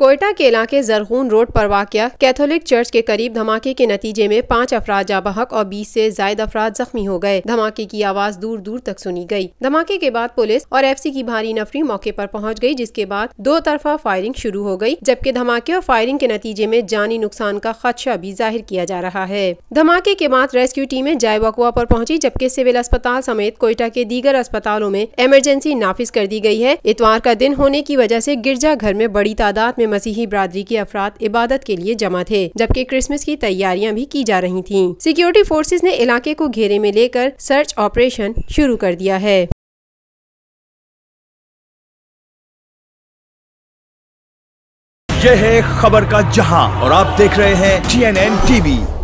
कोयटा के इलाके जरहून रोड पर वाक़ कैथोलिक चर्च के करीब धमाके के नतीजे में पाँच अफराज जाबहक और बीस से जायद अफराज जख्मी हो गए धमाके की आवाज़ दूर दूर तक सुनी गई धमाके के बाद पुलिस और एफ सी की भारी नफरी मौके पर पहुंच गई जिसके बाद दो तरफा फायरिंग शुरू हो गई जबकि धमाके और फायरिंग के नतीजे में जानी नुकसान का खदशा भी जाहिर किया जा रहा है धमाके के बाद रेस्क्यू टीमें जायवाकुआ पर पहुंची जबकि सिविल अस्पताल समेत कोयटा के दीगर अस्पतालों में इमरजेंसी नाफिज कर दी गई है इतवार का दिन होने की वजह से घर में बड़ी तादाद में मसीही बरदरी के अफराद इबादत के लिए जमा थे जबकि क्रिसमस की तैयारियां भी की जा रही थी सिक्योरिटी फोर्सेज ने इलाके को घेरे में लेकर सर्च ऑपरेशन शुरू कर दिया है यह है खबर का जहां और आप देख रहे हैं टी एन टीवी